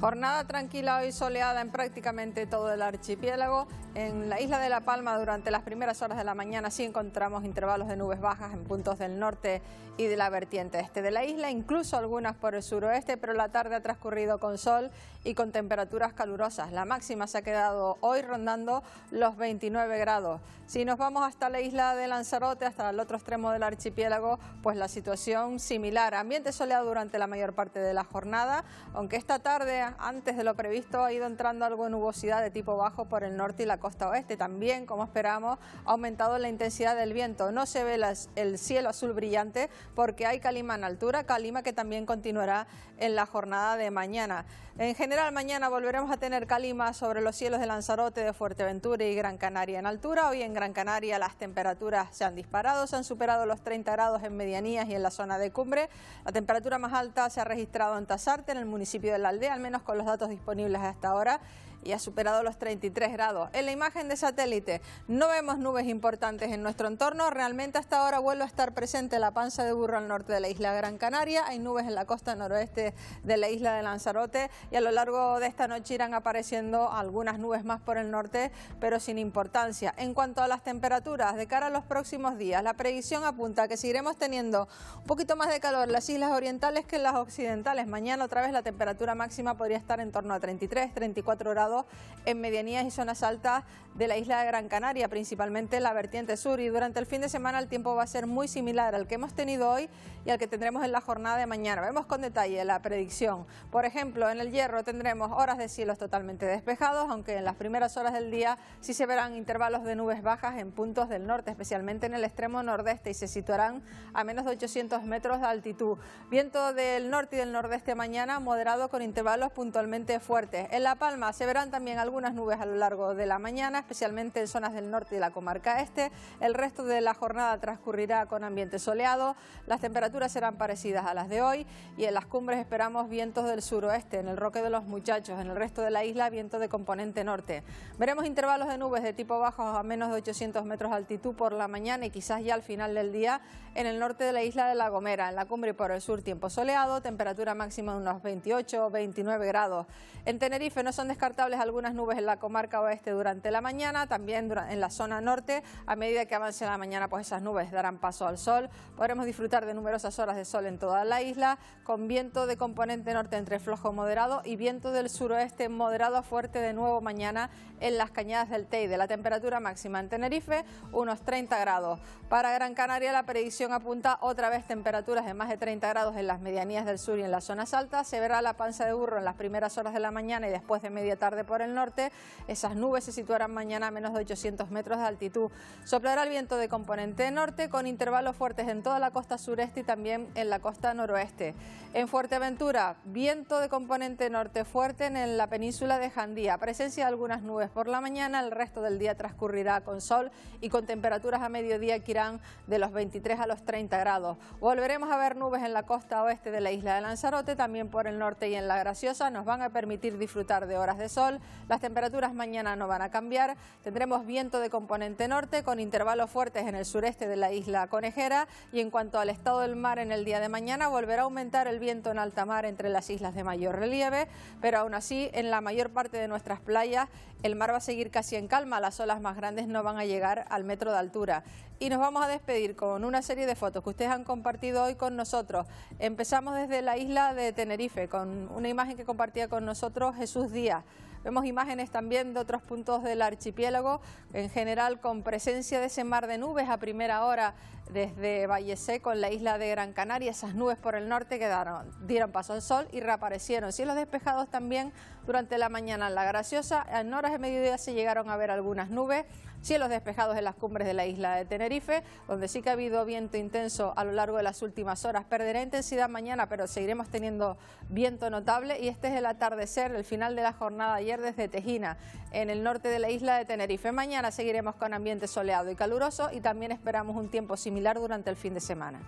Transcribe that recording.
Jornada tranquila hoy soleada en prácticamente todo el archipiélago. En la isla de La Palma durante las primeras horas de la mañana sí encontramos intervalos de nubes bajas en puntos del norte y de la vertiente este de la isla, incluso algunas por el suroeste, pero la tarde ha transcurrido con sol y con temperaturas calurosas. La máxima se ha quedado hoy rondando los 29 grados. Si nos vamos hasta la isla de Lanzarote, hasta el otro extremo del archipiélago, pues la situación similar. Ambiente soleado durante la mayor parte de la jornada, aunque esta tarde antes de lo previsto, ha ido entrando algo de nubosidad de tipo bajo por el norte y la costa oeste. También, como esperamos, ha aumentado la intensidad del viento. No se ve las, el cielo azul brillante porque hay calima en altura, calima que también continuará en la jornada de mañana. En general, mañana volveremos a tener calima sobre los cielos de Lanzarote, de Fuerteventura y Gran Canaria en altura. Hoy en Gran Canaria las temperaturas se han disparado, se han superado los 30 grados en medianías y en la zona de cumbre. La temperatura más alta se ha registrado en Tazarte, en el municipio de La Aldea, al menos con los datos disponibles hasta ahora y ha superado los 33 grados. En la imagen de satélite no vemos nubes importantes en nuestro entorno. Realmente hasta ahora vuelve a estar presente la panza de burro al norte de la isla Gran Canaria. Hay nubes en la costa noroeste de la isla de Lanzarote y a lo largo de esta noche irán apareciendo algunas nubes más por el norte, pero sin importancia. En cuanto a las temperaturas de cara a los próximos días, la previsión apunta a que seguiremos teniendo un poquito más de calor en las islas orientales que en las occidentales. Mañana otra vez la temperatura máxima podría estar en torno a 33, 34 grados en medianías y zonas altas de la isla de Gran Canaria, principalmente en la vertiente sur. Y durante el fin de semana el tiempo va a ser muy similar al que hemos tenido hoy y al que tendremos en la jornada de mañana. Vemos con detalle la predicción. Por ejemplo, en el Hierro tendremos horas de cielos totalmente despejados, aunque en las primeras horas del día sí se verán intervalos de nubes bajas en puntos del norte, especialmente en el extremo nordeste, y se situarán a menos de 800 metros de altitud. Viento del norte y del nordeste mañana moderado con intervalos puntualmente fuertes. En La Palma se verá también algunas nubes a lo largo de la mañana, especialmente en zonas del norte y de la comarca este. El resto de la jornada transcurrirá con ambiente soleado. Las temperaturas serán parecidas a las de hoy y en las cumbres esperamos vientos del suroeste, en el Roque de los Muchachos, en el resto de la isla viento de componente norte. Veremos intervalos de nubes de tipo bajo a menos de 800 metros de altitud por la mañana y quizás ya al final del día en el norte de la isla de La Gomera, en la cumbre y por el sur tiempo soleado, temperatura máxima de unos 28 o 29 grados. En Tenerife no son descartables algunas nubes en la comarca oeste durante la mañana, también en la zona norte. A medida que avance la mañana, pues esas nubes darán paso al sol. Podremos disfrutar de numerosas horas de sol en toda la isla, con viento de componente norte entre flojo moderado y viento del suroeste moderado a fuerte de nuevo mañana en las cañadas del Teide. La temperatura máxima en Tenerife, unos 30 grados. Para Gran Canaria, la predicción apunta otra vez temperaturas de más de 30 grados en las medianías del sur y en las zonas altas. Se verá la panza de burro en las primeras horas de la mañana y después de media tarde por el norte. Esas nubes se situarán mañana a menos de 800 metros de altitud. Soplará el viento de componente norte con intervalos fuertes en toda la costa sureste y también en la costa noroeste. En Fuerteventura, viento de componente norte fuerte en la península de Jandía. Presencia de algunas nubes por la mañana, el resto del día transcurrirá con sol y con temperaturas a mediodía que irán de los 23 a los 30 grados. Volveremos a ver nubes en la costa oeste de la isla de Lanzarote, también por el norte y en La Graciosa. Nos van a permitir disfrutar de horas de sol las temperaturas mañana no van a cambiar. Tendremos viento de componente norte con intervalos fuertes en el sureste de la isla Conejera. Y en cuanto al estado del mar en el día de mañana, volverá a aumentar el viento en alta mar entre las islas de mayor relieve. Pero aún así, en la mayor parte de nuestras playas, el mar va a seguir casi en calma. Las olas más grandes no van a llegar al metro de altura. Y nos vamos a despedir con una serie de fotos que ustedes han compartido hoy con nosotros. Empezamos desde la isla de Tenerife con una imagen que compartía con nosotros Jesús Díaz. Vemos imágenes también de otros puntos del archipiélago, en general con presencia de ese mar de nubes a primera hora desde Valle Seco en la isla de Gran Canaria. Esas nubes por el norte quedaron, dieron paso al sol y reaparecieron. Cielos despejados también durante la mañana en La Graciosa. En horas de mediodía se llegaron a ver algunas nubes. Cielos despejados en las cumbres de la isla de Tenerife, donde sí que ha habido viento intenso a lo largo de las últimas horas. Perderá intensidad mañana, pero seguiremos teniendo viento notable. Y este es el atardecer, el final de la jornada ayer desde Tejina, en el norte de la isla de Tenerife. Mañana seguiremos con ambiente soleado y caluroso y también esperamos un tiempo similar durante el fin de semana.